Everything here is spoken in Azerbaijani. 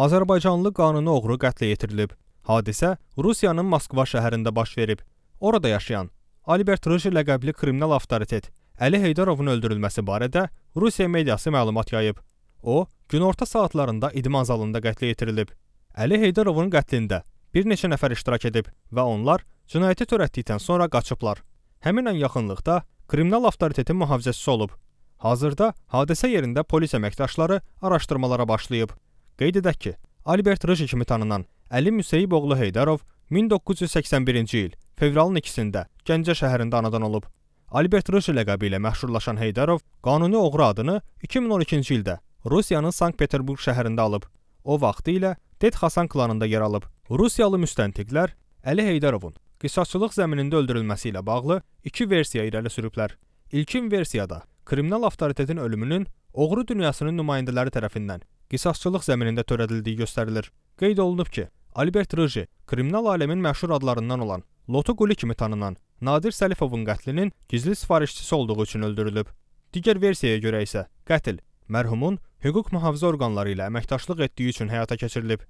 Azərbaycanlı qanuni oğru qətlə yetirilib. Hadisə Rusiyanın Moskva şəhərində baş verib. Orada yaşayan Albert Rıji ləqəbli kriminal avtoritet Əli Heydarovun öldürülməsi barədə Rusiya mediası məlumat yayıb. O, günorta saatlarında idman zalında qətlə yetirilib. Əli Heydarovun qətlində bir neçə nəfər iştirak edib və onlar cinayəti törətdikdən sonra qaçıblar. Həmin an yaxınlıqda kriminal avtoritetin mühafizəçisi olub. Hazırda hadisə yerində polis əməkdaşları araşdırmalara başlayıb. Qeyd edək ki, Albert Rıji kimi tanınan Əli Müseyboğlu Heydərov 1981-ci il fevralın 2-də Gəncə şəhərində anadan olub. Albert Rıji ləqəbi ilə məşhurlaşan Heydərov qanuni oğru adını 2012-ci ildə Rusiyanın Sankt-Peterburq şəhərində alıb. O vaxtı ilə Det Xasan klanında yer alıb. Rusiyalı müstəntiqlər Əli Heydərovun qisasçılıq zəminində öldürülməsi ilə bağlı iki versiya irəli sürüblər. İlkin versiyada kriminal avtoritetin ölümünün oğru dünyasının nümayəndələri tərəfindən qisasçılıq zəminində törədildiyi göstərilir. Qeyd olunub ki, Albert Rıji kriminal aləmin məşhur adlarından olan Lotu Quli kimi tanınan Nadir Səlifovun qətlinin gizli sifarişçisi olduğu üçün öldürülüb. Digər versiyaya görə isə qətl mərhumun hüquq mühafizə orqanları ilə əməkdaşlıq etdiyi üçün həyata keçirilib.